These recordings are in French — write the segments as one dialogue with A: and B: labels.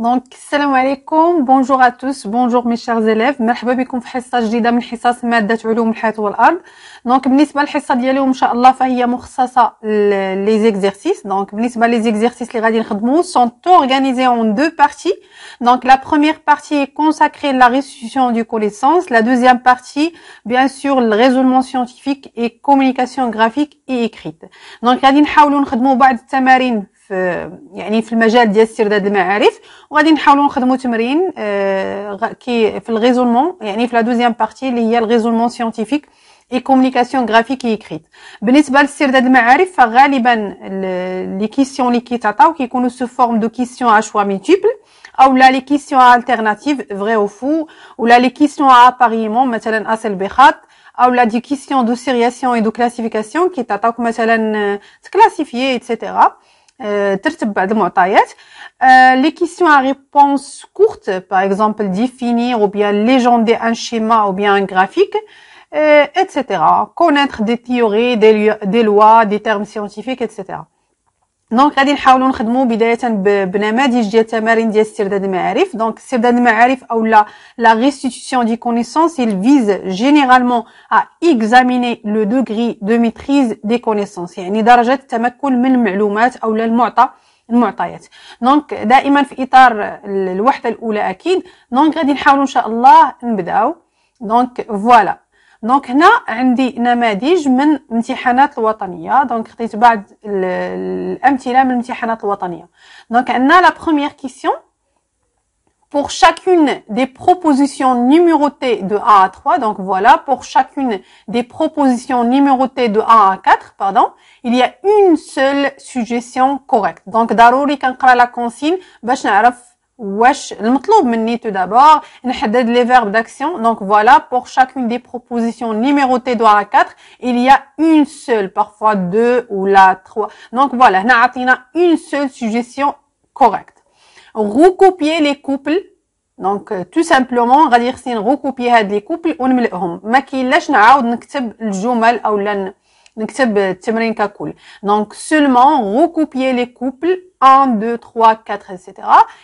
A: Donc, salam alaykoum, bonjour à tous, bonjour mes chers élèves. مرحبا بكم في حصة جديدة من حصص مادة علوم الحياة والأرض. Donc, بالنسبة للحصة ديال اليوم إن شاء الله فهي مخصصة les exercices. Donc, بالنسبة les exercices اللي غادي نخدمو sont organisés en deux parties. Donc, la première partie est consacrée à la restitution du connaissance. La deuxième partie, bien sûr, le raisonnement scientifique et communication graphique et écrite. Donc, غادي نحاولو نخدمو بعض التمارين في يعني في المجال ديال استرداد المعارف وغادي نحاولوا نخدموا تمرين آه، كي في الريزونمون يعني في لا دوزيام بارتي اللي هي الغيزونمون سيانتيفيك اي كومونيكاسيون غرافيك ايكريت بالنسبه لاسترداد المعارف فغالبا لي كيسيون اللي كيتعطاو كيكونوا سو فورم دو كيسيون ا شوا ميتيبل او لا لي كيسيون الترناتيف فري او فو ولا لي كيسيون اباريمون مثلا اسل بخط او لا دي كيسيون دو سيرياسيون اي دو كلاسيفيكاسيون كيتعطاوك مثلا تكلاسيفيي euh، ايتترا Euh, euh, les questions à réponse courte, par exemple définir ou bien légender un schéma ou bien un graphique, euh, etc. Connaître des théories, des lois, des termes scientifiques, etc. دونك غادي نحاولوا نخدموا بدايه بنماذج ديال تمارين ديال استرداد المعارف دونك استرداد المعارف او لا لا ريستيتيسيون دي كونيسونس يل فيز جينيرالمون ا examiner لو دوغري دو ميتريز دي كونيسونس يعني درجه التمكن من المعلومات او لا المعطى المعطيات دونك دائما في اطار الوحده الاولى اكيد دونك غادي نحاولوا ان شاء الله نبداو دونك فوالا voilà. donc هنا عندي نماذج من امتحانات الوطنيه دونك من الوطنيه دونك عندنا لا بروميير كيسيون pour chacune des propositions numérotées de a à 3, donc voilà, pour chacune des propositions numérotées de a à 4, pardon, il y a une seule suggestion correcte. Donc, daruri kan la consigne, باش نعرف ou est-ce qu'il nous faut d'abord les verbes d'action? Donc, voilà, pour chacune des propositions numérotées de la 4, il y a une seule, parfois deux ou la trois. Donc, voilà, nous avons donné une seule suggestion correcte. Recopier les couples. Donc, euh, tout simplement, on va dire recopier les couples et les mettre. le Donc, seulement recopier les couples. 1, 2, 3, 4, etc.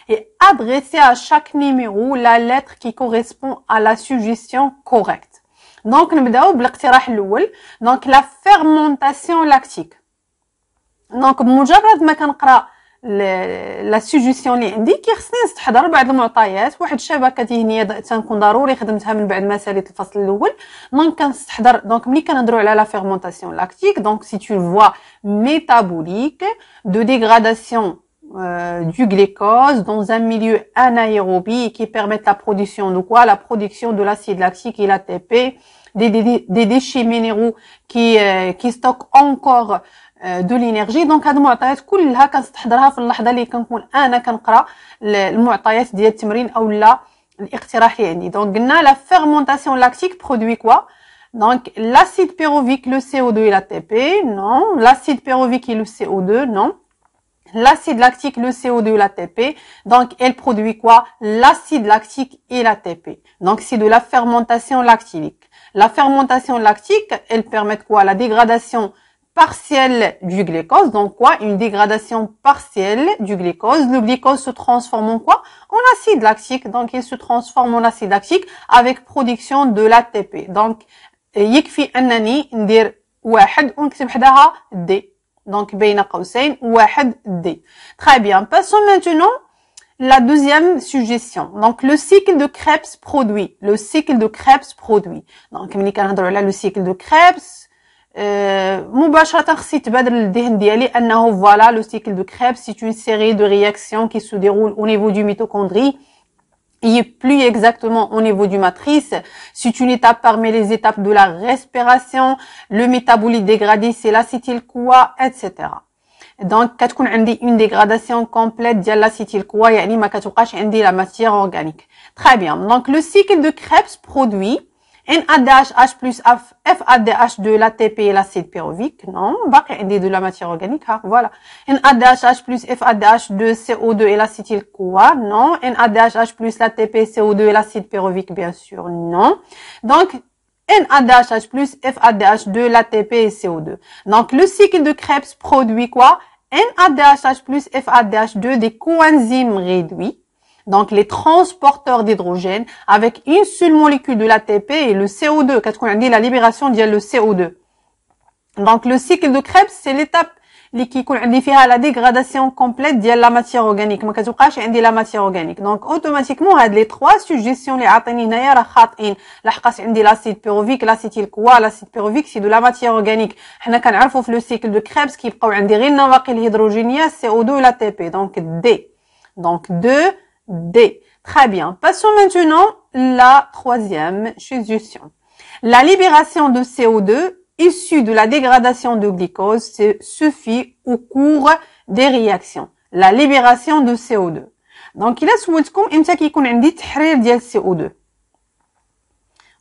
A: et adresser à chaque numéro la lettre qui correspond à la suggestion correcte. Donc, nous Donc, la fermentation lactique. Donc, مجرد ما كنقرا لا سوجيسيون اللي عندي كيخصني نستحضر بعض المعطيات واحد الشبكه ذهنيه تنكون ضروري خدمتها من بعد ما ساليت الفصل الاول دونك كنستحضر دونك ملي كنهضروا على لا فيرمونطاسيون لاكتيك دونك سي تو فوا ميتابوليك دو ديغراداسيون du glucose dans un milieu anaérobie qui permet la production de quoi La production de l'acide lactique et l'ATP, des, des, des, déchets minéraux qui, euh, qui stockent encore euh, de l'énergie. Donc, هاد المعطيات كلها كنستحضرها في Donc, l'acide pyruvique, le CO2 et l'ATP, non. L'acide pyruvique et le CO2, non. L'acide lactique, le CO2 et l'ATP. Donc, elle produit quoi L'acide lactique et l'ATP. Donc, c'est de la fermentation lactique. La fermentation lactique, elle permet quoi La dégradation partielle du glucose. Donc quoi Une dégradation partielle du glucose. Le glucose se transforme en quoi En acide lactique. Donc il se transforme en acide lactique avec production de l'ATP. Donc يكفي أنني ندير واحد un حداها D. Donc بين قوسين واحد D. Très bien. Passons maintenant la deuxième suggestion. Donc, le cycle de Krebs produit. Le cycle de Krebs produit. Donc, le cycle de Krebs, مباشرة euh, voilà تبادر للذهن ديالي une فوالا لو سيكل de كريب سي اون سيري دو رياكسيون كي سو ديرول est plus exactement au niveau du matrice. C'est une étape parmi les étapes de la respiration, le métabolite dégradé, c'est l'acétyl-CoA, etc. Donc, on a une dégradation complète de l'acétyl-CoA, يعني ما la matière organique. Très bien. Donc, le cycle de Krebs produit NADH, plus FADH2, l'ATP et l'acide pyruvique. Non, y de la matière organique. Hein, voilà. NADH, plus FADH2, CO2 et l'acide, quoi, Non. NADH, plus l'ATP, CO2 et l'acide pyruvique, bien sûr. Non. Donc, NADH, plus FADH2, l'ATP et CO2. Donc, le cycle de Krebs produit quoi? NADH, plus FADH2, des coenzymes réduits donc les transporteurs d'hydrogène, avec une seule molécule de l'ATP et le CO2, qu'est-ce qu'on a dit, la libération via le CO2. Donc le cycle de Krebs, c'est l'étape qui fait la dégradation complète de la matière organique. Donc, la matière organique. Donc, automatiquement, les trois suggestions, les atteignes, l'acide pyruvique, l'acide l'acide pyruvique, c'est de la matière organique. le cycle de Krebs qui prend un dérin, l'hydrogénia, CO2 et l'ATP. Donc, D. Donc, 2. D. Très bien. Passons maintenant la troisième suggestion. La libération de CO2 issue de la dégradation de glucose se suffit au cours des réactions. La libération de CO2. Donc, il qu'il y une le CO2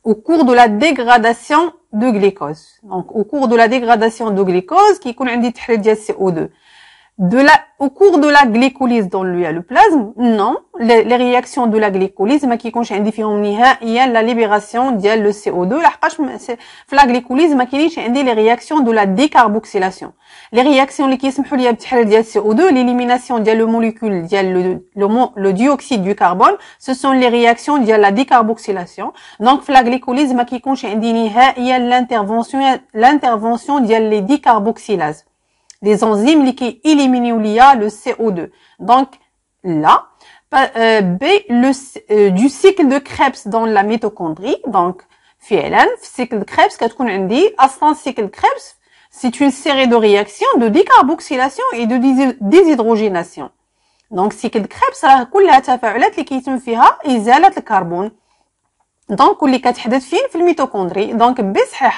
A: au cours de la dégradation de glucose. Donc, au cours de la dégradation de glucose, qui est عندي تحرير CO2 de la, au cours de la glycolyse dans le plasme, non, les, réactions de la glycolyse, qui contiennent différents il y a la libération de le CO2, la, la glycolyse, mais qui les réactions de la décarboxylation. Les réactions qui liées le CO2, l'élimination de la molécule, le, le, dioxyde du carbone, ce sont les réactions de la décarboxylation. Donc, la glycolyse, mais qui il y a l'intervention, l'intervention de les décarboxylases des enzymes qui éliminent le CO2. Donc là, euh, B, le, euh, du cycle de Krebs dans la mitochondrie, donc FLN, cycle de Krebs, qu'est-ce qu'on dit Aston cycle Krebs, c'est une série de réactions de décarboxylation et de déshydrogénation. Donc cycle de Krebs, a la le carbone. Donc, les quatre mitochondrie. Donc, B, c'est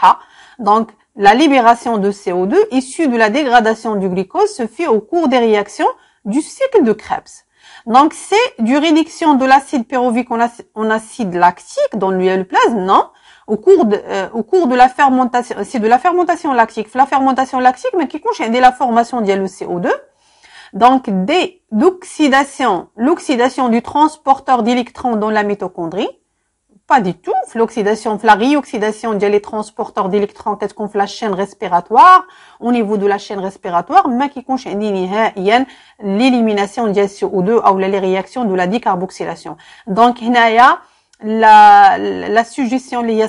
A: Donc, la libération de CO2 issue de la dégradation du glucose se fait au cours des réactions du cycle de Krebs. Donc, c'est du réduction de l'acide pyruvique en acide lactique dans l'uéloplasme, non au cours de euh, au cours de la fermentation c'est de la fermentation lactique la fermentation lactique mais qui contient la formation du CO2 donc des l'oxydation l'oxydation du transporteur d'électrons dans la mitochondrie pas du tout. L'oxydation, la réoxydation les transporteurs d'électrons, qu'est-ce qu'on fait la chaîne respiratoire, au niveau de la chaîne respiratoire, mais qui concerne l'élimination du CO2 ou les réactions de la décarboxylation. Donc, هنايا, la, la suggestion il y a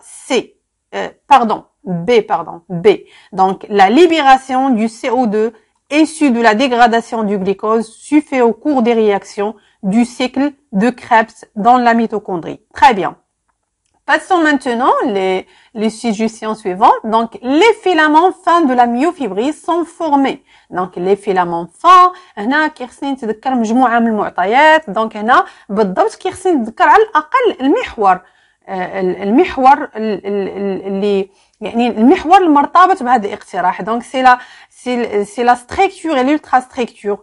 A: C, euh, pardon, B, pardon, B. Donc, la libération du CO2 issus de la dégradation du glucose suffit au cours des réactions du cycle de Krebs dans la mitochondrie. Très bien. Passons maintenant les, les suggestions suivantes. Donc, les filaments fins de la myofibrille sont formés. Donc, les filaments fins, هنا كي خصني مجموعة من المعطيات. Donc, هنا بالضبط كي خصني على المحور donc la structure et c'est la structure structure l'ultrastructure.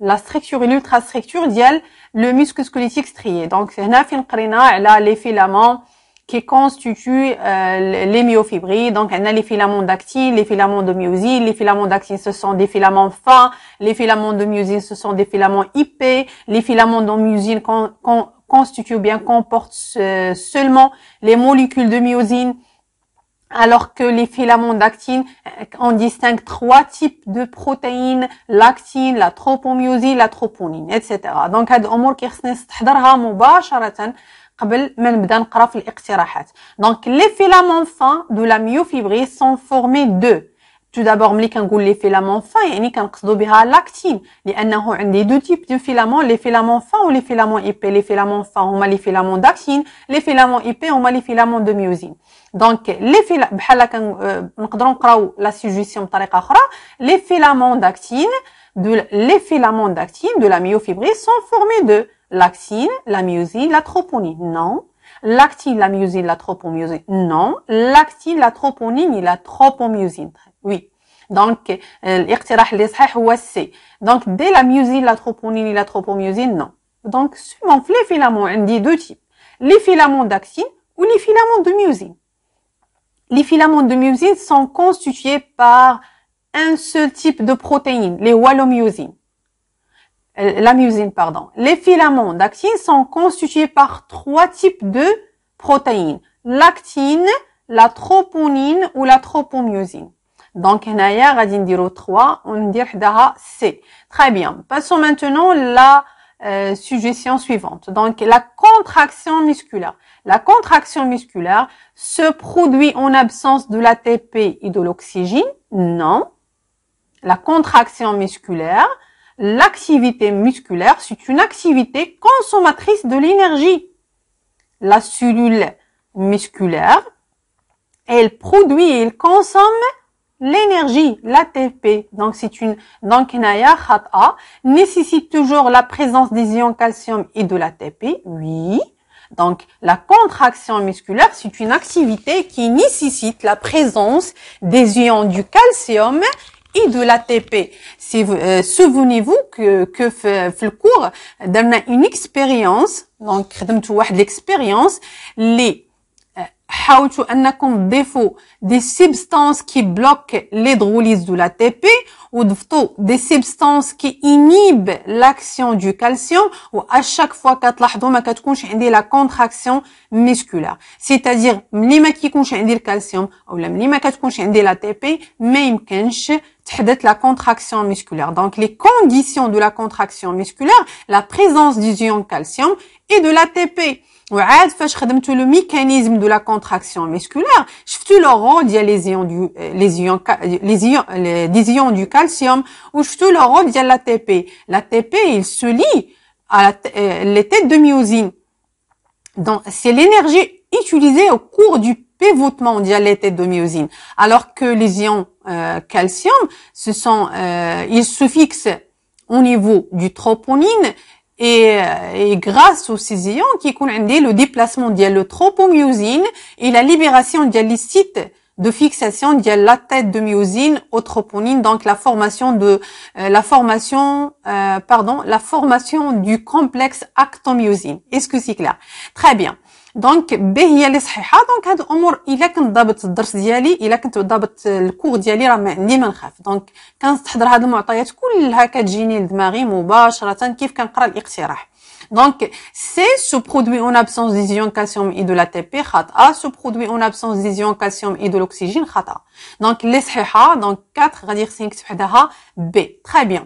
A: لا structure اي لولترا ستركتور لا ستركتور Donc, c'est ستركتور ديال لو موسكل les filaments qui constituent euh, les myofibrilles. Donc, on a les filaments d'actyl, les filaments de myosine. Les filaments d'actine, ce sont des filaments fins. Les filaments de myosine, ce sont des filaments IP. Les filaments de myosine constituent bien comportent euh, seulement les molécules de myosine alors que les filaments d'actine, euh, on distingue trois types de protéines, l'actine, la tropomyosine, la troponine, etc. Donc Donc les filaments fins de la myofibrille sont formés de tout d'abord, mais les filaments fins et quand il y a deux types de filaments les filaments fins ou les filaments épais, les filaments fins ont mal les filaments d'actine, les filaments épais ont mal les filaments de myosine. Donc, les filaments, euh, la suggestion de les filaments d'actine, les filaments d'actine de la myofibrille sont formés de l'actine, la myosine, la troponine. Non, l'actine, la myosine, la troponine. Non, l'actine, la troponine la troponine. Oui. Donc, euh, l'iqtirah C. Donc, dès la myosine, la troponine et la tropomyosine, non. Donc, suivant les filaments, on dit deux types. Les filaments d'actine ou les filaments de myosine. Les filaments de myosine sont constitués par un seul type de protéine, les wallomyosines. Euh, la myosine, pardon. Les filaments d'actine sont constitués par trois types de protéines. L'actine, la troponine ou la tropomyosine. Donc, on va dire 3 on حداها C. Très bien. Passons maintenant la euh, suggestion suivante. Donc, la contraction musculaire. La contraction musculaire se produit en absence de l'ATP et de l'oxygène Non. La contraction musculaire, l'activité musculaire, c'est une activité consommatrice de l'énergie. La cellule musculaire, elle produit et elle consomme l'énergie, l'ATP, donc c'est une dankenaya khata, nécessite toujours la présence des ions calcium et de l'ATP, oui. Donc la contraction musculaire, c'est une activité qui nécessite la présence des ions du calcium et de l'ATP. Si euh, souvenez-vous que que le cours, donne une expérience, donc l'expérience, les il y des substances qui bloquent l'hydrolyse de l'ATP ou des substances qui inhibent l'action du calcium ou à chaque fois la contraction musculaire. C'est-à-dire calcium la contraction musculaire. Donc les conditions de la contraction musculaire, la présence d'un calcium et de l'ATP, le mécanisme de la contraction musculaire لا كونتراكسيون musculaire شفتوا لو رول ديال لي زيون دو لي زيون لي دو كالسيوم ديال il se lie à euh, les têtes de myosine donc c'est l'énergie utilisée au cours du pivotement ديال les têtes de myosine alors que les ions euh, calcium ce sont euh, ils se fixent au niveau du troponine et, euh, et grâce aux ions qui connaissent le déplacement ديال le et la libération de les de fixation de la tête de myosine au troponine donc la formation de euh, la formation euh, pardon la formation du complexe actomyosine est-ce que c'est clair très bien دونك ب هي اللي صحيحه دونك هاد الامور الا كنت ضابط الدرس ديالي الا كنت ضابط الكور ديالي راه ما عندي ما دونك كنستحضر هاد المعطيات كلها كتجيني لدماغي مباشره كيف كنقرا الاقتراح دونك سي سو برودوي اون ابسونس ديزيون كالسيوم اي دو لا تي بي خطا سو برودوي اون ابسونس ديزيون كالسيوم اي دو لوكسيجين خطا دونك لي صحيحه دونك 4 غادي خصني نكتب حداها بي تري بيان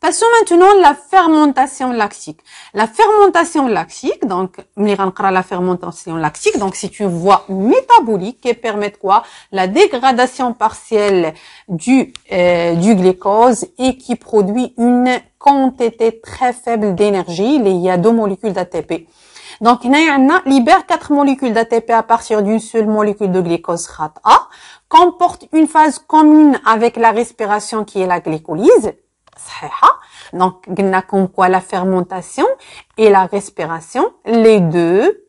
A: Passons maintenant à la fermentation lactique. La fermentation laxique, donc, la fermentation lactique, donc c'est une voie métabolique qui permet quoi La dégradation partielle du euh, du glucose et qui produit une quantité très faible d'énergie. Il y a deux molécules d'ATP. Donc, on libère quatre molécules d'ATP à partir d'une seule molécule de glucose A, comporte une phase commune avec la respiration qui est la glycolyse, donc, on quoi la fermentation et la respiration, les deux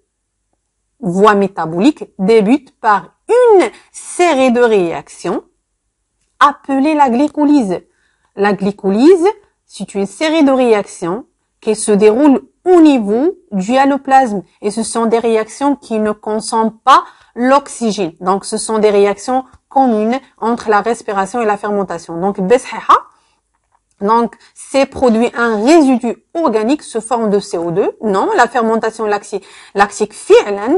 A: voies métaboliques débutent par une série de réactions appelées la glycolyse. La glycolyse, c'est une série de réactions qui se déroulent au niveau du haloplasme. Et ce sont des réactions qui ne consomment pas l'oxygène. Donc, ce sont des réactions communes entre la respiration et la fermentation. Donc, besheha, donc, c'est produit un résidu organique se forme de CO2. Non, la fermentation laxique, lactique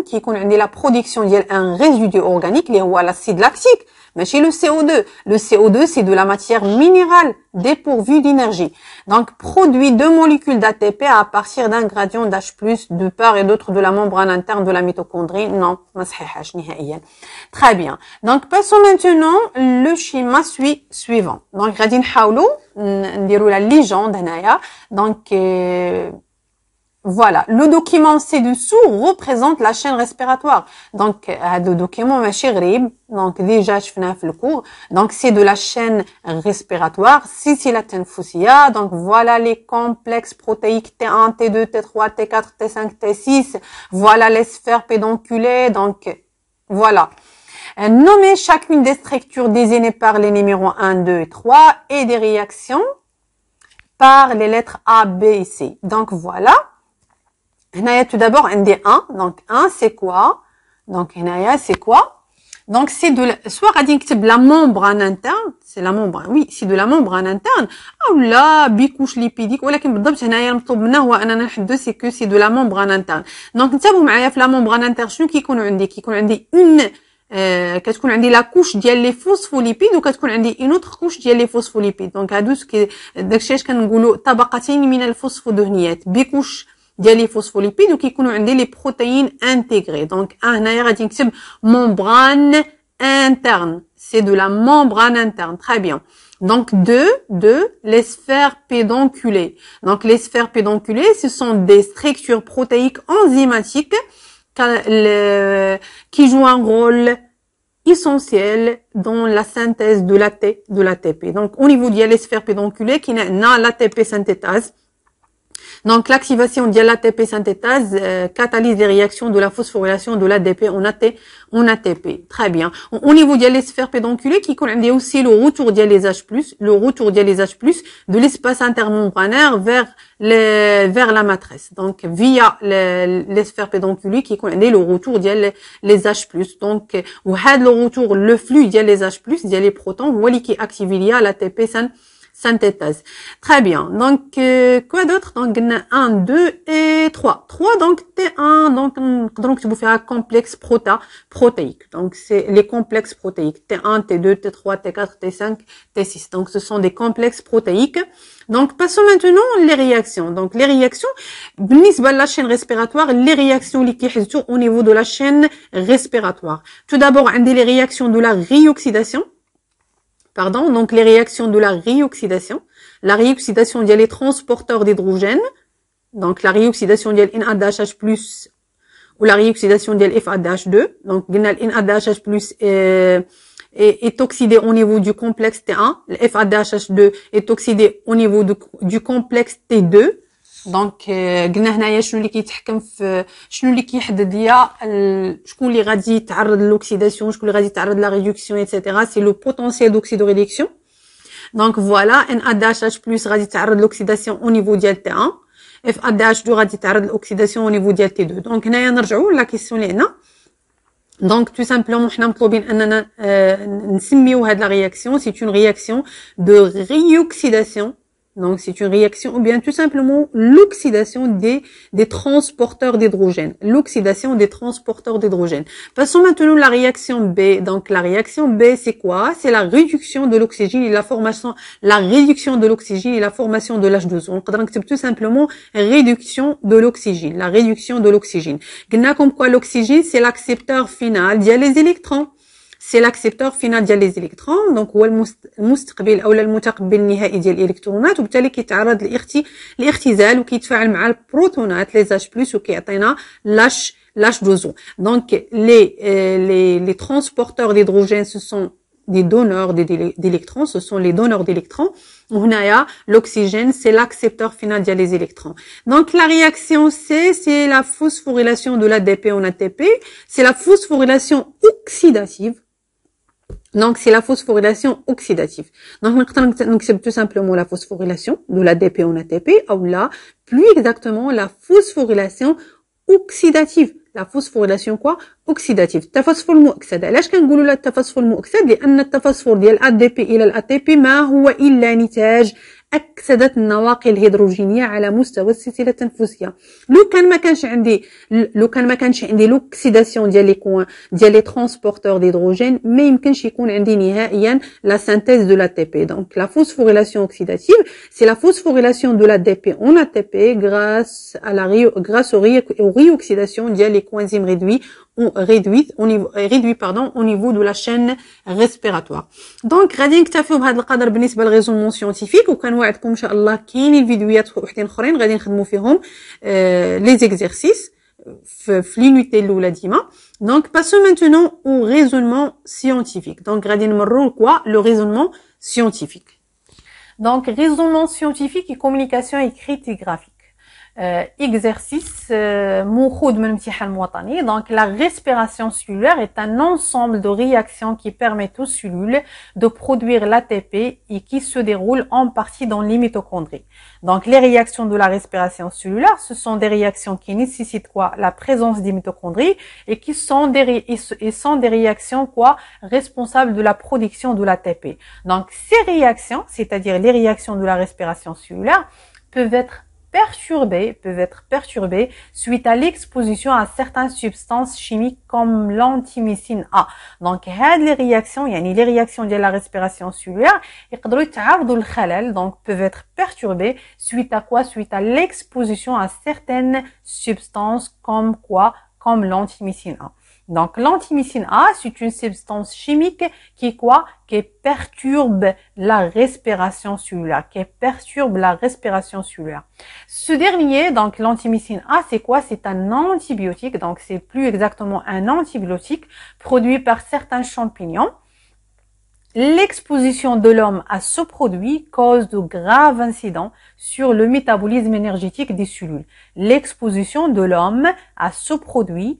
A: qui est la production d'un résidu organique, qui à l'acide laxique. Mais Chez le CO2, le CO2, c'est de la matière minérale dépourvue d'énergie. Donc, produit deux molécules d'ATP à partir d'un gradient d'H+, de part et d'autre de la membrane interne de la mitochondrie. Non, Très bien. Donc, passons maintenant le schéma suivant. Donc, gradient haoulou, la légende. Donc, voilà, le document ci-dessous représente la chaîne respiratoire. Donc, euh, le document donc déjà je fais le cours. Donc c'est de la chaîne respiratoire, si c'est la tenfousia. Donc voilà les complexes protéiques T1, T2, T3, T4, T5, T6. Voilà les sphères pédonculées. Donc voilà. Euh, nommez chacune des structures désignées par les numéros 1, 2 et 3 et des réactions par les lettres A, B et C. Donc voilà tout d'abord Nd1 Donc, 1 c'est quoi Donc, هنايا c'est quoi Donc, c'est de la, soit la membrane interne, c'est la membrane, hein, oui, c'est de la membrane interne, ah, ou la bicouche lipidique, ou c'est que c'est de la membrane interne. Donc, la membrane interne, qui une, euh, كتكون عندي لا كوش ديال لي فوسفوليبيد وكتكون عندي une autre كوش ديال qui فوسفوليبيد دونك هادو Bicouche il y qui les عندي les protéines intégrées. Donc, un هنايا غادي une membrane interne. C'est de la membrane interne. Très bien. Donc, deux, deux, les sphères pédonculées. Donc, les sphères pédonculées, ce sont des structures protéiques enzymatiques qui jouent un rôle essentiel dans la synthèse de l'ATP. Donc, au niveau les sphères pédonculées, qui n'a l'ATP synthétase, donc l'activation de l'ATP synthétase euh, catalyse les réactions de la phosphorylation de l'ADP en, ATP. Très bien. Au niveau de les sphères pédonculées, qui connaît aussi le retour les H+, le retour les H+, de l'espace intermembranaire vers vers la matrice. Donc via les, sphères pédonculées, qui connaît le retour des les H+. Donc ou le retour le flux les H+, des les protons, voilà qui active l'ATP synthétase synthétase. Très bien. Donc, euh, quoi d'autre Donc, 1, 2 et 3. 3, donc T1, donc, euh, donc je vous fais un complexe prota, protéique. Donc, c'est les complexes protéiques. T1, T2, T3, T4, T5, T6. Donc, ce sont des complexes protéiques. Donc, passons maintenant les réactions. Donc, les réactions, بالنسبة la chaîne respiratoire, les réactions qui au niveau de la chaîne respiratoire. Tout d'abord, on a les réactions de la réoxydation pardon, donc les réactions de la réoxydation. La réoxydation les transporteurs d'hydrogène, donc la réoxydation des NADH+, ou la réoxydation de FADH2, donc NADH+, est, est, oxydé au niveau du complexe T1, le FADH2 est oxydé au niveau du complexe T2, دونك euh, قلنا هنايا شنو اللي كيتحكم في شنو اللي كيحدد ليا شكون اللي غادي يتعرض للوكسيداسيون شكون اللي غادي يتعرض لا ريدكسيون ايتترا سي لو بوتونسييل دوكسيدو ريدكسيون دونك فوالا ان ا دي اتش بلس غادي يتعرض لوكسيداسيون او نيفو ديال تي 1 اف ا دي اش دو غادي يتعرض لوكسيداسيون او نيفو ديال تي 2 دونك هنايا نرجعوا لا كيسيون اللي عندنا دونك تو سامبلومون حنا مطلوبين اننا آه، نسميو هاد لا رياكسيون سي اون رياكسيون دو ريوكسيداسيون Donc c'est une réaction, ou bien tout simplement l'oxydation des, des transporteurs d'hydrogène. L'oxydation des transporteurs d'hydrogène. Passons maintenant à la réaction B. Donc la réaction B, c'est quoi C'est la réduction de l'oxygène et la formation, la réduction de l'oxygène et la formation de lh 2 Donc c'est tout simplement réduction de l'oxygène, la réduction de l'oxygène. comme quoi l'oxygène, c'est l'accepteur final via les électrons. C'est l'accepteur final des électrons. Donc, le mu- le mu- le futur ou le muté qui est le dernier des électrons. Et il est qui est à risque d'irriter l'irriter et de faire mal aux protons. Les H plus et qui atteignent la la la Donc les euh, les les transporteurs d'hydrogène, ce sont des donneurs d'électrons. Ce sont les donneurs d'électrons. Et a l'oxygène, c'est l'accepteur final des électrons. Donc la réaction, c'est c'est la phosphorylation de l'ADP en ATP. C'est la phosphorylation oxydative. Donc, c'est la phosphorylation oxydative. Donc, c'est c'est tout simplement la phosphorylation de l'ADP en ATP, ou là, plus exactement, la phosphorylation oxydative. La phosphorylation quoi Oxydative. La phosphorylation علاش كنقولوا لا التفوسفور المؤكسد لان التفوسفور ديال اكسدت النواقي الهيدروجينيه على مستوى السلسله التنفسيه لو كان ما كانش عندي لو كان ما كانش عندي لوكسيداسيون ديال لي كوان ديال لي ترانسبورتور ديدروجين ما يمكنش يكون عندي نهائيا لا سينتيز دو لا تي بي دونك لا فوسفوريلاسيون اوكسيداتيف سي لا فوسفوريلاسيون دو لا دي بي اون ا تي بي غراس ا لا غراس او ريوكسيداسيون ديال لي كوانزيم ريدوي ريدويت au niveau réduit pardon au نيفو دو لا شين ريسبيراتوار دونك غادي نكتفيو بهذا القدر بالنسبه للريزومون سيونتيفيك وكان et comme, shaa Allah, c'est les vidéos, deux autres, ils vont servir à faire des exercices pour les nouvelles passons maintenant au raisonnement scientifique. Donc, on va voir le raisonnement scientifique. Donc, raisonnement scientifique et communication écrite et graphique euh, exercice euh, donc la respiration cellulaire est un ensemble de réactions qui permettent aux cellules de produire l'ATP et qui se déroulent en partie dans les mitochondries. Donc les réactions de la respiration cellulaire, ce sont des réactions qui nécessitent quoi La présence des mitochondries et qui sont des, et sont des réactions quoi responsables de la production de l'ATP. Donc ces réactions, c'est-à-dire les réactions de la respiration cellulaire, peuvent être perturbés, peuvent être perturbés suite à l'exposition à certaines substances chimiques comme l'antimycine A. Donc, les réactions, il y ni les réactions de la respiration cellulaire, donc peuvent être perturbées suite à quoi? Suite à l'exposition à certaines substances comme quoi? Comme l'antimycine A. Donc l'antimycine A, c'est une substance chimique qui quoi Qui perturbe la respiration cellulaire, qui perturbe la respiration cellulaire. Ce dernier, donc l'antimycine A, c'est quoi C'est un antibiotique, donc c'est plus exactement un antibiotique produit par certains champignons. L'exposition de l'homme à ce produit cause de graves incidents sur le métabolisme énergétique des cellules. L'exposition de l'homme à ce produit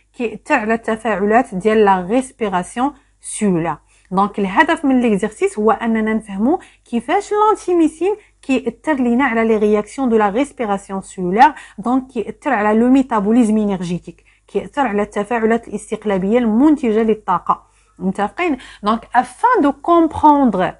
A: qui éteint les réactions la respiration cellulaire. Donc, le but de l'exercice est de comprendre ce fait l'antimicine qui à les réactions de la respiration cellulaire, donc qui éteint le métabolisme énergétique, qui les réactions Donc, afin de comprendre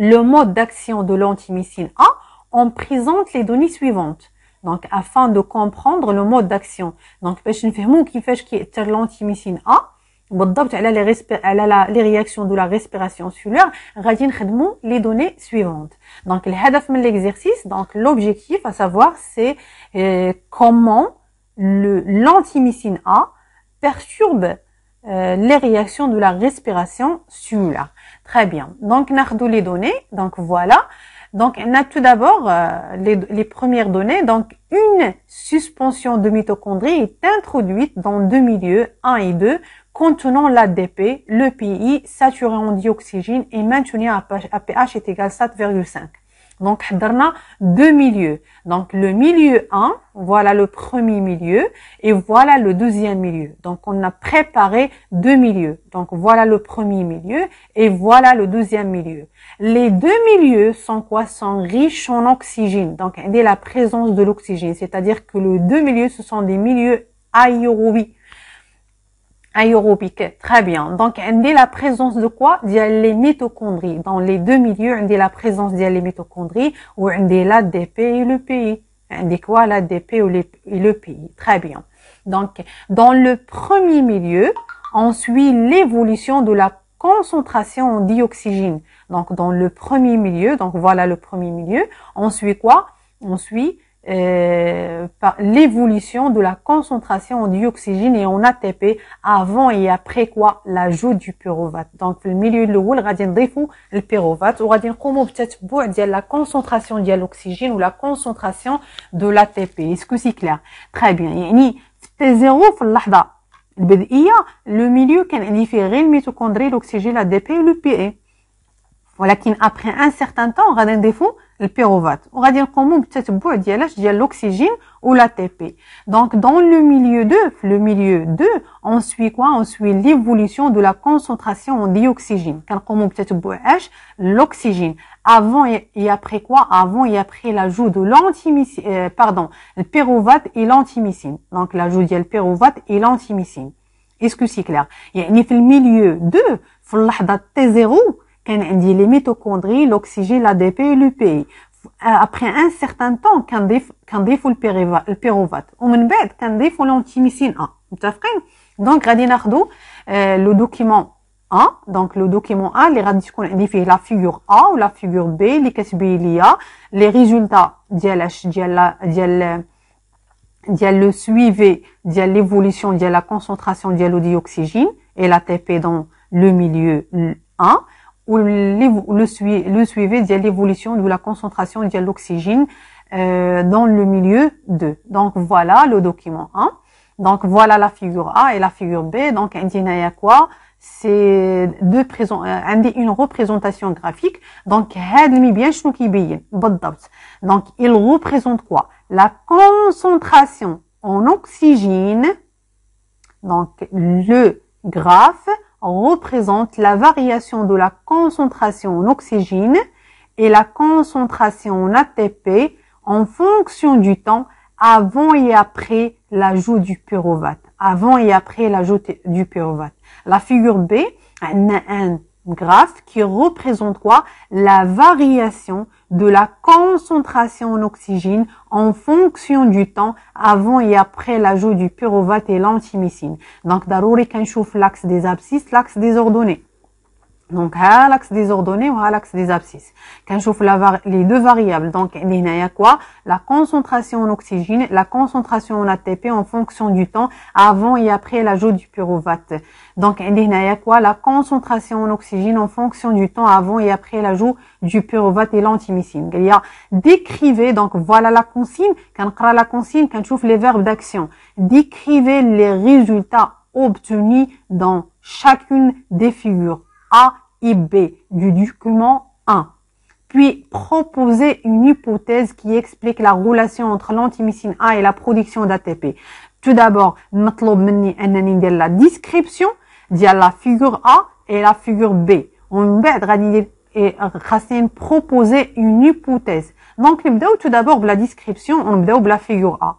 A: le mode d'action de l'antimicine A, on présente les données suivantes. Donc, afin de comprendre le mode d'action. Donc, باش ce qui est l'antimycine A بالضبط على les les réactions de la respiration cellulaire غادي نخدمو les données suivantes. Donc, le but de l'exercice, donc l'objectif à savoir c'est euh, comment le l'antimycine A perturbe euh, les réactions de la respiration cellulaire. Très bien. Donc, nous les données. Donc, voilà. Donc, on a tout d'abord euh, les, premières données. Donc, une suspension de mitochondrie est introduite dans deux milieux, 1 et 2, contenant l'ADP, le PI, saturé en dioxygène et maintenu à pH, est égal 7,5. Donc, a deux milieux. Donc, le milieu 1, voilà le premier milieu, et voilà le deuxième milieu. Donc, on a préparé deux milieux. Donc, voilà le premier milieu, et voilà le deuxième milieu. Les deux milieux sont quoi? Sont riches en oxygène. Donc, dès la présence de l'oxygène. C'est-à-dire que les deux milieux, ce sont des milieux aérobies aérobique. Très bien. Donc, on la présence de quoi? les mitochondries. Dans les deux milieux, on la présence des mitochondries ou on la l'ADP et le pays. On quoi quoi? L'ADP et le pays? Très bien. Donc, dans le premier milieu, on suit l'évolution de la concentration en dioxygène. Donc, dans le premier milieu, donc voilà le premier milieu, on suit quoi? On suit euh, par l'évolution de la concentration en dioxygène et en ATP avant et après quoi l'ajout du pyruvate. Donc, le milieu de l'eau, radin rifou, le pyruvate, ou radin comment peut-être boire la concentration de l'oxygène ou la concentration de l'ATP. Est-ce que c'est clair? Très bien. Yanni, c'était zéro, Le milieu qui est différent, le mitochondrie, l'oxygène, la et le PE. Voilà, après un certain temps, radin défaut, on va dire comment نقومو بالتتبع ديالاش ديال l'oxygène ou l'ATP. Donc, dans le milieu 2, le milieu 2, on suit quoi? On suit l'évolution de la concentration en dioxygène. Quand on peut-être l'oxygène. Avant et après quoi? Avant et après l'ajout de l'antimicine, euh, pardon, le pérovate et l'antimicine. Donc, l'ajout le pérovate et l'antimicine. Est-ce que c'est clair? Il y a le milieu 2, il y a T0, on dit les mitochondries, l'oxygène, l'ADP et l'EPI. Euh, après un certain temps, quand il y le pyruvate, on peut dire qu'il y a l'antimicine A. C'est vrai Donc, Radinardo, euh, le document A, les radicaux qu'on a fait, la figure A ou la figure B, les cas B et les A, les résultats du suivi, de l'évolution, de la concentration de l'eau d'oxygène et l'ATP dans le milieu A ou le, suivi, le suivi de l'évolution de la concentration de l'oxygène euh, dans le milieu 2. Donc voilà le document 1. Donc voilà la figure A et la figure B. Donc a quoi C'est deux présents, euh, une représentation graphique. Donc bien Donc il représente quoi La concentration en oxygène. Donc le graphe représente la variation de la concentration en oxygène et la concentration en ATP en fonction du temps avant et après l'ajout du pyruvate. Avant et après l'ajout du pyruvate. La figure B, un, un graphe qui représente La variation de la concentration en oxygène en fonction du temps avant et après l'ajout du pyruvate et l'antimycine. Donc, d'arouri l'axe des abscisses, l'axe des ordonnées. Donc à l'axe des ordonnées ou à l'axe des abscisses. Quand je trouve les deux variables. Donc il y a quoi La concentration en oxygène, la concentration en ATP en fonction du temps avant et après l'ajout du pyruvate. Donc il y a quoi La concentration en oxygène en fonction du temps avant et après l'ajout du pyruvate et l'antimicine. Il y a décrivez donc voilà la consigne. Quand on la consigne, quand je trouve les verbes d'action, décrivez les résultats obtenus dans chacune des figures. A et B du document 1, puis proposer une hypothèse qui explique la relation entre l'antimycine A et la production d'ATP. Tout d'abord, la description, la figure A et la figure B. On et Racine proposer une hypothèse. Donc, tout d'abord la description, on la figure A.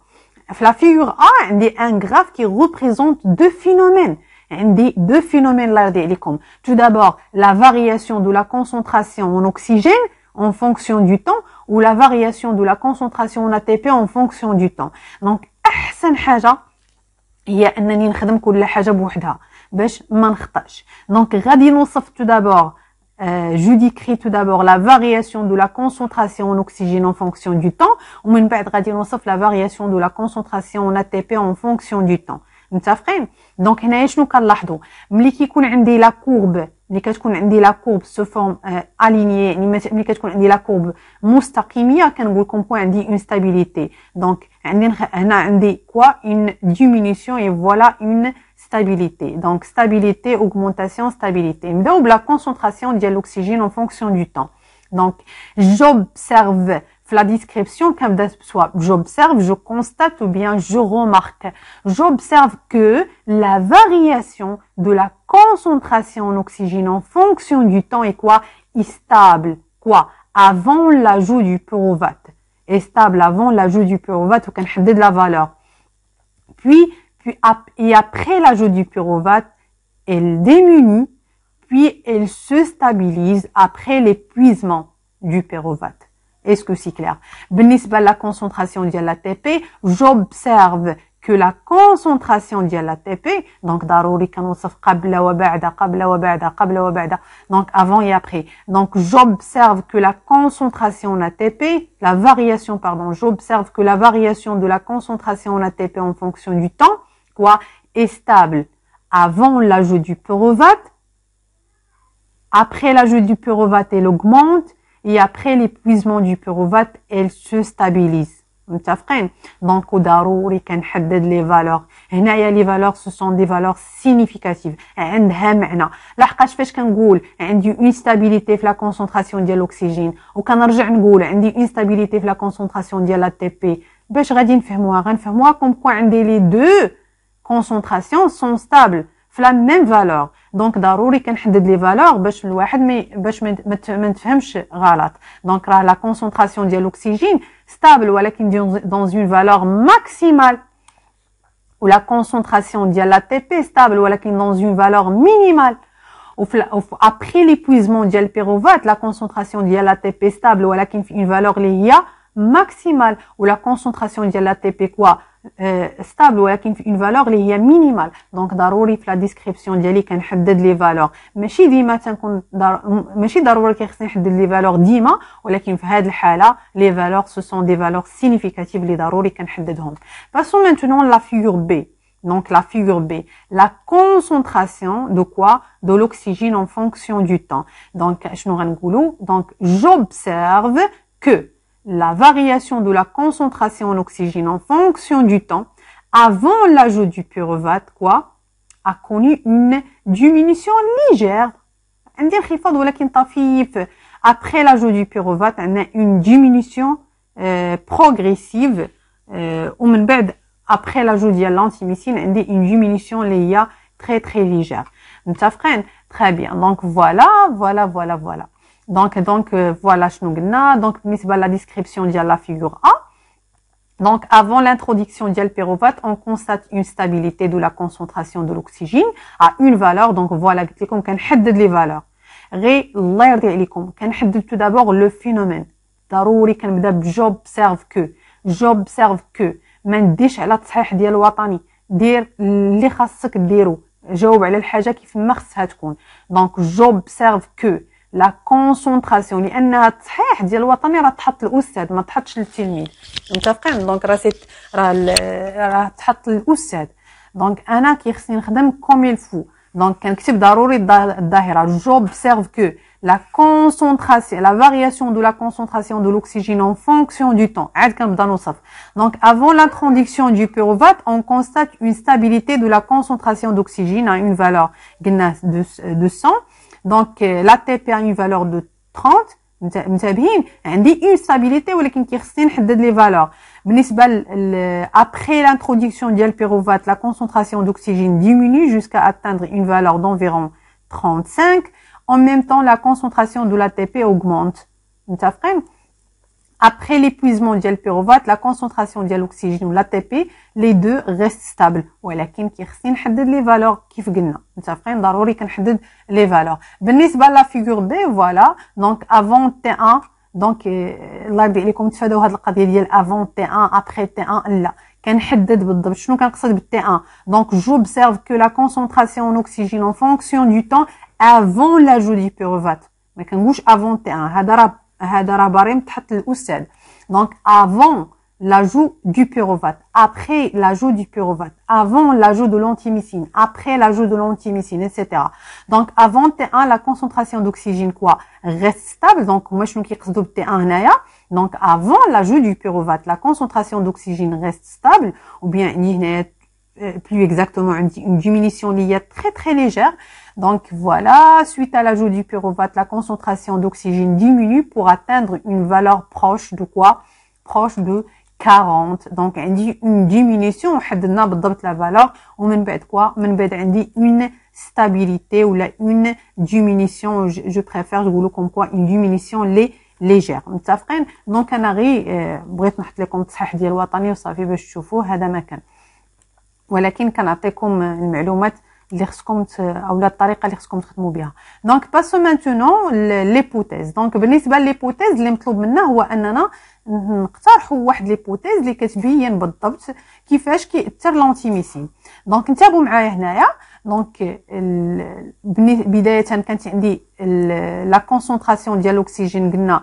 A: La figure A, est un graphe qui représente deux phénomènes des deux phénomènes là Tout d'abord, la variation de la concentration en oxygène en fonction du temps ou la variation de la concentration en ATP en fonction du temps. Donc, احسن حاجه هي انني نخدم كل pour بوحدها باش ما نخطاش Donc, غادي نوصف Euh, je décris tout d'abord la variation de la concentration en oxygène en fonction du temps, ou même la variation de la concentration en ATP en fonction du temps. متفقين دونك هنايا شنو كنلاحظوا ملي كيكون عندي لا كورب ملي كتكون عندي لا كورب سو فورم اليني يعني ملي كتكون عندي لا كورب مستقيميه كنقول لكم بوين عندي اون ستابيليتي دونك عندي هنا عندي كوا اون ديمينيسيون اي فوالا اون stabilité. Donc stabilité, augmentation, stabilité. Ou la concentration de l'oxygène en fonction du temps. Donc j'observe la description, soit j'observe, je constate ou bien je remarque. J'observe que la variation de la concentration en oxygène en fonction du temps est quoi Est stable. Quoi Avant l'ajout du pyruvate. Est stable avant l'ajout du pyruvate ou qu'on de la valeur. Puis, puis et après l'ajout du pyruvate, elle démunit, puis elle se stabilise après l'épuisement du pyruvate. Est-ce que c'est clair pas la concentration de TP, j'observe que la concentration de TP… » donc donc avant et après. Donc j'observe que la concentration en la variation, pardon, j'observe que la variation de la concentration la en fonction du temps, quoi, est stable avant l'ajout du pyruvate. Après l'ajout du pyruvate, elle augmente et après l'épuisement du pyruvate, elle se stabilise. Donc, les valeurs. les valeurs, ce sont des valeurs significatives. une stabilité de la concentration de l'oxygène. Ou une stabilité de la concentration de l'ATP. Ben, comme quoi, les deux concentrations sont stables. la même valeur. Donc, il des valeurs, mais Donc, la concentration de l'oxygène stable, ou est dans une valeur maximale. Ou la concentration de l'ATP stable, ou est dans une valeur minimale. Après l'épuisement de l'apérovate, la concentration de l'ATP stable, ou est dans une valeur maximale. Ou la concentration de l'ATP, quoi? Euh, stable, ou une valeur qui est minimale. Donc, il est nécessaire, la description, de déterminer les valeurs. mais si pas nécessaire de les valeurs dès maintenant, mais dans ce cas, les valeurs, ce sont des valeurs significatives, les est nécessaire de les Passons maintenant à la figure B. Donc, la figure B. La concentration de quoi De l'oxygène en fonction du temps. Donc, je vais vous Donc, j'observe que la variation de la concentration en oxygène en fonction du temps avant l'ajout du pyruvate, quoi, a connu une diminution légère. Après l'ajout du pyruvate, on a une diminution euh, progressive. Euh, après l'ajout de l'antimycine, on a une diminution très très légère. Très bien. Donc voilà, voilà, voilà, voilà. Donc, donc euh, voilà, chnougna. Donc, misba la description de la figure A. Donc, avant l'introduction du perovate on constate une stabilité de la concentration de l'oxygène à une valeur. Donc, voilà, comme qu'on hédde les valeurs. Ré, l'air qu'on tout d'abord le phénomène. D'arouri, job j'observe que, job j'observe que, men dish à la tsaïh dir watani, dir, l'ikhassak dirou, j'aoub à l'alhaja qui fait marx hatkoun. Donc, j'observe que, la concentration, la concentration la variation de la concentration de l'oxygène en fonction du temps donc avant l'introduction du pyruvate on constate une stabilité de la concentration d'oxygène à une valeur de 100 donc, euh, l'ATP a une valeur de 30. Vous savez, une stabilité, mais il une les valeurs. Après l'introduction de la concentration d'oxygène diminue jusqu'à atteindre une valeur d'environ 35. En même temps, la concentration de l'ATP augmente. Vous après l'épuisement du pyruvate, la concentration du l'oxygène ou l'ATP, les deux restent stables. Mais il faut que reste, n'hadid les valeurs, kif gna. Ça fait un daruri qu'n'hadid les valeurs. Ben, à la figure B, voilà. Donc, avant T1, donc, euh, là, il est tu fais de voir le cas d'il avant T1, après T1, là. Qu'n'hadid, b'd'ab, chnou qu'n'qsad b't T1. Donc, j'observe que la concentration en oxygène en fonction du temps avant l'ajout du pyruvate. Mais qu'n'gouche avant T1. Hadarab. Donc, avant l'ajout du pyruvate, après l'ajout du pyruvate, avant l'ajout de l'antimycine, après l'ajout de l'antimycine, etc. Donc, avant T1, la concentration d'oxygène, quoi, reste stable. Donc, moi, je suis Donc, avant l'ajout du pyruvate, la concentration d'oxygène reste stable, ou bien, il plus exactement, une diminution liée très, très légère. Donc voilà, suite à l'ajout du pyruvate, la concentration d'oxygène diminue pour atteindre une valeur proche de quoi Proche de 40. Donc une diminution, on la valeur, on peut quoi On une stabilité ou une diminution, je, préfère, le voulais comme quoi une diminution les ليجير متفقين دونك je غي بغيت نحط لكم التصحيح ديال الوطني وصافي باش تشوفوه هذا ما كان ولكن كنعطيكم المعلومات اللي خصكم اولا الطريقه اللي خصكم تخدموا بها دونك باسو مانتونون ليبوتيز دونك بالنسبه ليبوتيز اللي مطلوب منا هو اننا نقترحوا واحد ليبوتيز اللي كتبين بالضبط كيفاش كيأثر لونتيميسين دونك انتبهوا معايا هنايا دونك بدايه كانت عندي لا كونسونطراسيون ديال الاكسجين قلنا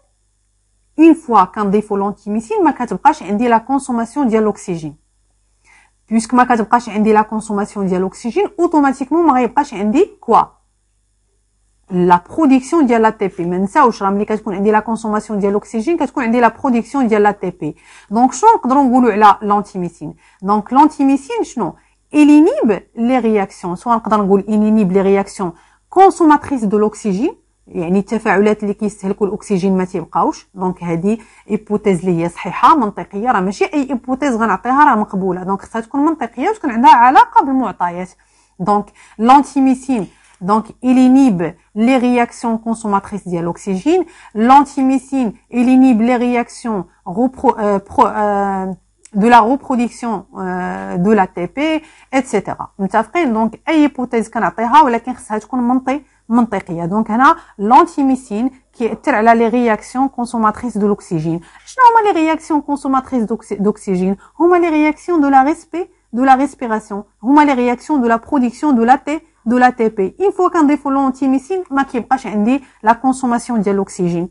A: une fois qu'un défaut l'antimicine, ma katabkach indique la consommation de l'oxygène. Puisque ma katabkach indique la consommation de l'oxygène, automatiquement, ma katabkach indique quoi? La production de l'ATP. Même ça, au chalam, qu'est-ce qu'on la consommation de l'oxygène, qu'est-ce qu'on la production de l'ATP. Donc, je suis peut dire la, l'antimicine. Donc, l'antimicine, je il inhibe les réactions. Soit, en train de inhibe les réactions consommatrices de l'oxygène, يعني التفاعلات اللي كيستهلكوا الاكسجين ما تيبقاوش دونك هذه ايبوتيز اللي هي صحيحه منطقيه راه ماشي اي ايبوتيز غنعطيها راه مقبوله دونك خصها تكون منطقيه وتكون عندها علاقه بالمعطيات دونك لانتيميسين دونك الينيب لي les réactions ديال الاكسجين L'antimycine, الينيب لي les réactions repro, دو لا euh, de la reproduction euh, de l'ATP, etc. أي hypothèse كنعطيها ولكن خصها تكون منطقية Donc, y a l'antimicine qui est là, les réactions consommatrices de l'oxygène. Je n'ai pas les réactions consommatrices d'oxygène. Je n'ai pas les réactions de la respiration. Je n'ai pas les réactions de la production de l'ATP. Il faut qu'un défaut de l'antimicine, je la consommation de l'oxygène.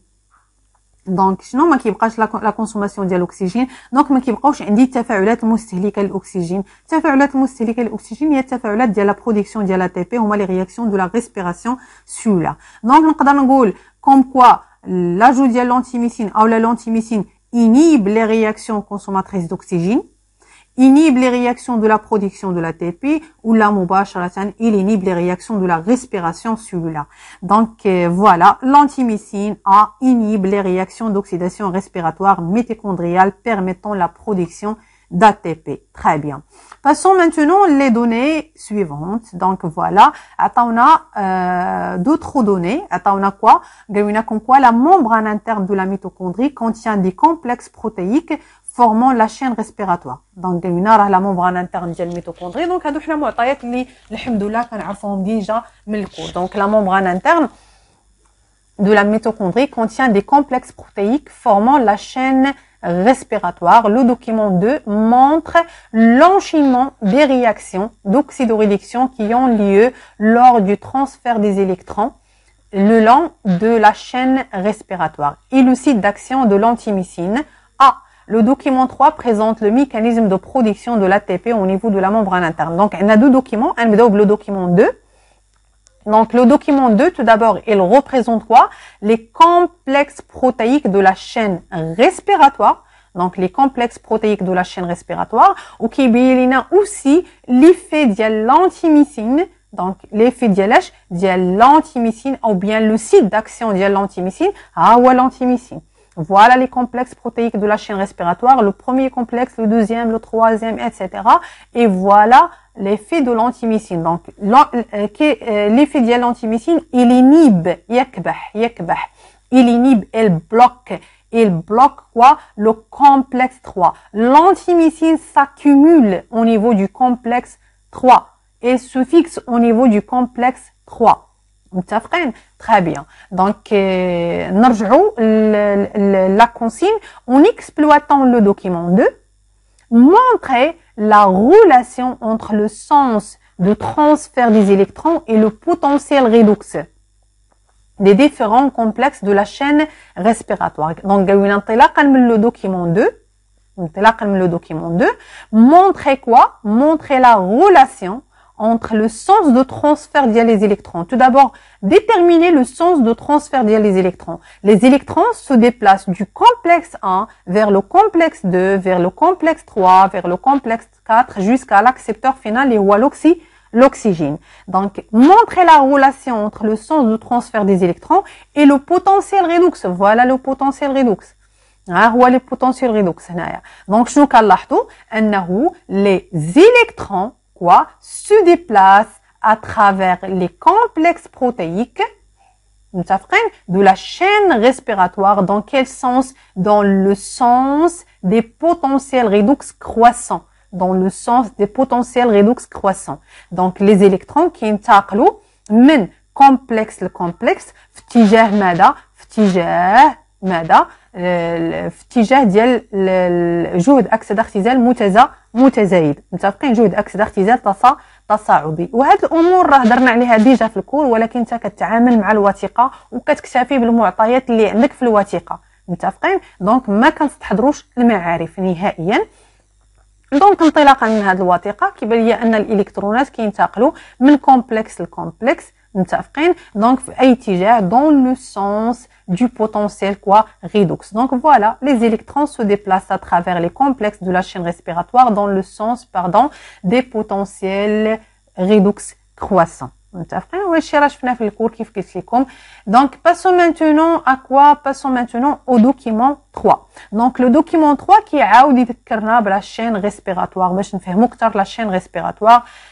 A: Donc, sinon, ma, qui est la, consommation d'oxygène. Donc, ma, qui est brauche, indique, t'as fait ou l'oxygène. T'as fait ou l'oxygène, y a t'as fait la production d'il y a l'ATP, ou les réactions de la respiration, sur là Donc, on peut dire goal, comme quoi, l'ajout d'il l'antimicine, ou la l'antimicine, inhibe les réactions consommatrices d'oxygène inhibe les réactions de la production de l'ATP ou la mubasharatan, il inhibe les réactions de la respiration cellulaire. Donc euh, voilà, l'antimycine A inhibe les réactions d'oxydation respiratoire mitochondriale permettant la production d'ATP. Très bien. Passons maintenant les données suivantes. Donc voilà, on a euh, d'autres données. on a quoi On quoi la membrane interne de la mitochondrie contient des complexes protéiques formant la chaîne respiratoire donc la à la membrane interne de la mitochondrie. Donc, حنا déjà de la mitochondrie contient des complexes protéiques formant la chaîne respiratoire. Le document 2 montre l'enchaînement des réactions d'oxydoréduction qui ont lieu lors du transfert des électrons le long de la chaîne respiratoire et le d'action de l'antimycine A le document 3 présente le mécanisme de production de l'ATP au niveau de la membrane interne. Donc, il y a deux documents. On donc le document 2. Donc, le document 2, tout d'abord, il représente quoi Les complexes protéiques de la chaîne respiratoire. Donc, les complexes protéiques de la chaîne respiratoire. Ou qui a aussi l'effet de l'antimicine. Donc, l'effet dial l'antimicine ou bien le site d'action de l'antimicine ah, ou l'antimicine. Voilà les complexes protéiques de la chaîne respiratoire, le premier complexe, le deuxième, le troisième, etc. Et voilà l'effet de l'antimycine. Donc, euh, euh, l'effet de l'antimycine, il inhibe, Il inhibe, elle bloque. Il bloque quoi Le complexe 3. L'antimycine s'accumule au niveau du complexe 3 et se fixe au niveau du complexe 3. متفقين bien. Donc, دونك euh, نرجعوا la consigne en exploitant le document 2 montrer la relation entre le sens de transfert des électrons et le potentiel redox des différents complexes de la chaîne respiratoire. Donc, le document 2, le document 2, montrer quoi Montrer la relation entre le sens de transfert via les électrons. Tout d'abord, déterminer le sens de transfert via les électrons. Les électrons se déplacent du complexe 1 vers le complexe 2, vers le complexe 3, vers le complexe 4 jusqu'à l'accepteur final et ou à l'oxygène. Donc, montrer la relation entre le sens de transfert des électrons et le potentiel redox. Voilà le potentiel redoux. هو لي بوتونسيال ريدوكس هنايا دونك شنو كنلاحظوا انه les électrons quoi se déplace à travers les complexes protéiques de la chaîne respiratoire. Dans quel sens Dans le sens des potentiels redox croissants. Dans le sens des potentiels redox croissants. Donc, les électrons qui intègrent men complexe le complexe, ftijah mada, ماذا آه، في اتجاه ديال جهد اكسده اختزال متزا متزايد متفقين جهد اكسده اختزال تصا تصاعدي وهاد الامور راه هضرنا عليها ديجا في الكور ولكن انت كتعامل مع الوثيقه وكتكتفي بالمعطيات اللي عندك في الوثيقه متفقين دونك ما كنستحضروش المعارف نهائيا دونك انطلاقا من هذه الوثيقه كيبان ان الالكترونات كينتقلوا من كومبلكس لكومبلكس Donc, dans le sens du potentiel quoi redox. Donc voilà, les électrons se déplacent à travers les complexes de la chaîne respiratoire dans le sens, pardon, des potentiels redox croissants. Donc, passons maintenant à quoi Passons maintenant au document 3. Donc, le document 3 qui a la chaîne respiratoire. la chaîne respiratoire.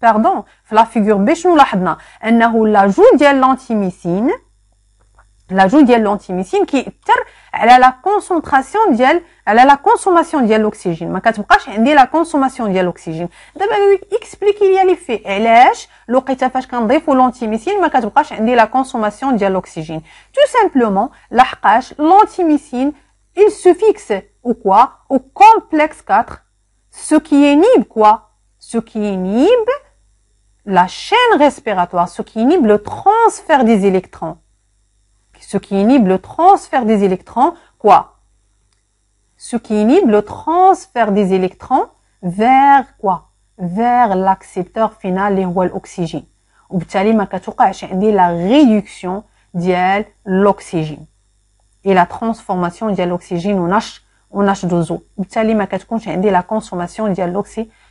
A: pardon, la figure B, nous l'avons أنه l'ajout de l'antimycine, l'ajout de l'antimycine qui est à la concentration elle a la consommation de l'oxygène ما elle عندي la consommation ديال l'oxygène دابا le ليا لي في علاش لقيتها فاش كنضيفو l'antimicine, ما elle a la consommation de l'oxygène tout simplement la لحقاش l'antimycine il se fixe au quoi au complexe 4 ce qui inhibe quoi ce qui inhibe la chaîne respiratoire, ce qui inhibe le transfert des électrons. Ce qui inhibe le transfert des électrons, quoi Ce qui inhibe le transfert des électrons vers quoi Vers l'accepteur final, l'oxygène. وبالتالي ما كتوقعش عندي réduction l'oxygène. et la transformation de l'oxygène en H 2 o وبالتالي ما كتكونش عندي la l'oxygène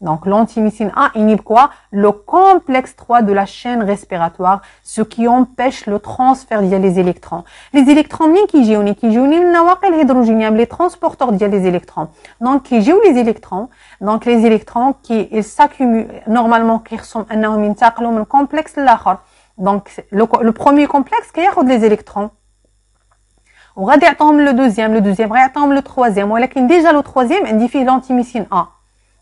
A: Donc l'antimycine A inhibe quoi Le complexe 3 de la chaîne respiratoire, ce qui empêche le transfert via les électrons. Les électrons qui كيجيو ني كيجيو les الهيدروجينيه لي ترانسبورتور ديال les électrons. Donc qui jouent les électrons, donc les électrons qui s'accumulent normalement qui ressemblent ينتقلوا complexe là. Donc le, premier complexe qui كياخذ les électrons va attendre le deuxième, le deuxième va attendre le troisième, ولكن déjà le troisième عندي فيه l'antimycine A.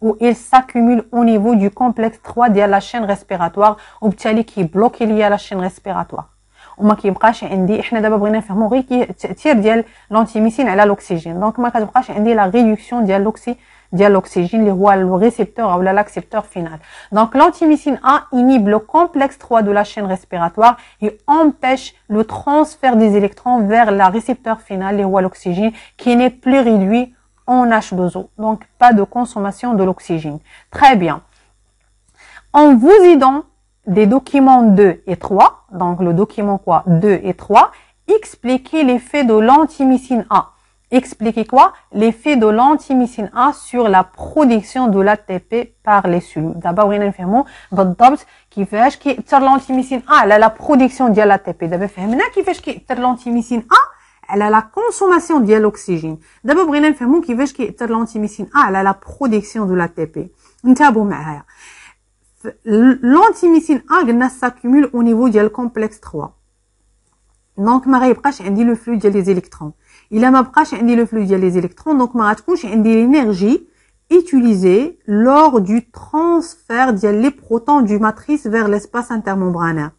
A: où il s'accumule au niveau du complexe 3 de la chaîne respiratoire, ou qui bloque lié à la chaîne respiratoire. On ma a d'abord l'antimicine à l'oxygène. Donc, ma la réduction de l'oxygène, qui roi, le récepteur ou l'accepteur final. Donc, l'antimicine A inhibe le complexe 3 de la chaîne respiratoire et empêche le transfert des électrons vers la récepteur final, qui à l'oxygène, qui n'est plus réduit en H2O, donc pas de consommation de l'oxygène. Très bien. En vous aidant des documents 2 et 3, donc le document quoi 2 et 3, expliquez l'effet de l'antimycine A. Expliquez quoi L'effet de l'antimycine A sur la production de l'ATP par les cellules. D'abord, on fait بالضبط كيفاش كيأثر l'antimycine A la production de l'ATP. دابا qui كيفاش sur l'antimycine A elle a la consommation de l'oxygène. D'abord, il y qui veut que l'antimicine A, ah, elle a la production de l'ATP. L'antimicine A, s'accumule au niveau du complexe 3. Donc, ma réprache, le flux des électrons. Il a ma le flux des électrons. Donc, ma réprache, l'énergie utilisée lors du transfert les protons du matrice vers l'espace intermembranaire.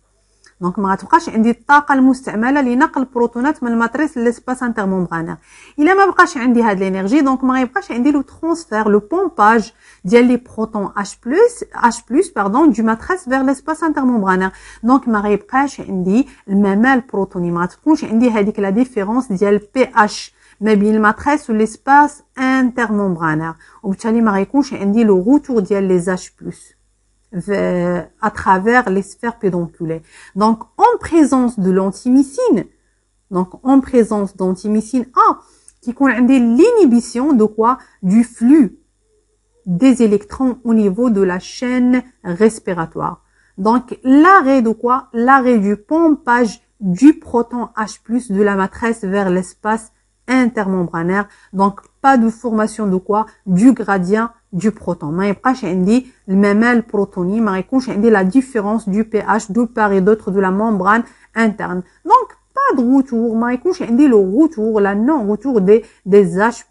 A: Donc, ma pache a l'énergie que le protoneur est le matrice de l'espace intermembranaire. Il a dit que marie a de l'énergie, donc ma pache a le transfert, le pompage, il y des protons H, du matrice vers l'espace intermembranaire. Donc, ma pache a le même protoneur, il a dit la différence, il pH, mais il le matrice et l'espace intermembranaire. Il a dit que le retour, des les H ⁇ euh, à travers les sphères pédonculées. Donc, en présence de l'antimycine, donc en présence d'antimycine A, qui connaît l'inhibition de quoi Du flux des électrons au niveau de la chaîne respiratoire. Donc, l'arrêt de quoi L'arrêt du pompage du proton H+, de la matrice vers l'espace intermembranaire. Donc, pas de formation de quoi? Du gradient du proton. ما le عندي protonie, بروتوني ما يكونش عندي la différence du pH de part et d'autre de la membrane interne. Donc, pas de retour, mais يكونش dit le retour, la non-retour des, des H+,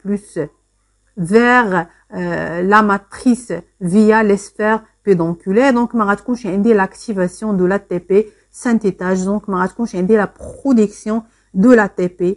A: vers euh, la matrice via les sphères pédonculaires. Donc, ما غتكونش l'activation de l'ATP synthétase. Donc, ما غتكونش la production de l'ATP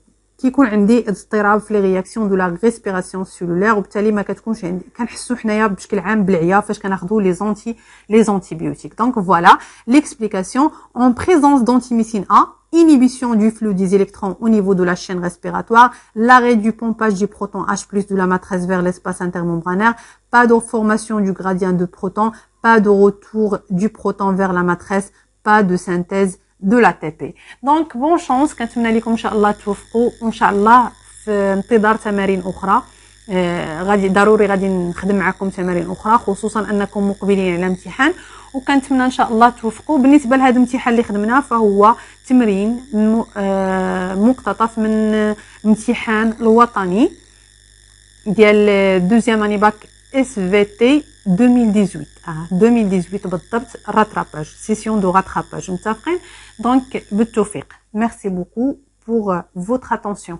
A: Donc voilà l'explication en présence رياكسيون A, وبالتالي inhibition du flux des électrons au niveau de la chaîne respiratoire, l'arrêt du pompage du proton H+, de la matrice vers l'espace intermembranaire, pas de formation du gradient de proton, pas de retour du proton vers la matrice, pas de synthèse دو لا تي بي دونك بون شونس كنتمنى لكم ان شاء الله توفقوا وان شاء الله في انتظار تمارين اخرى آه غادي ضروري غادي نخدم معكم تمارين اخرى خصوصا انكم مقبلين على امتحان وكنتمنى ان شاء الله توفقوا بالنسبه لهذا الامتحان اللي خدمناه فهو تمرين مقتطف من امتحان الوطني ديال دوزيام اني باك اس في تي 2018 2018 top rattrapage session de rattrapage donc merci beaucoup pour euh, votre attention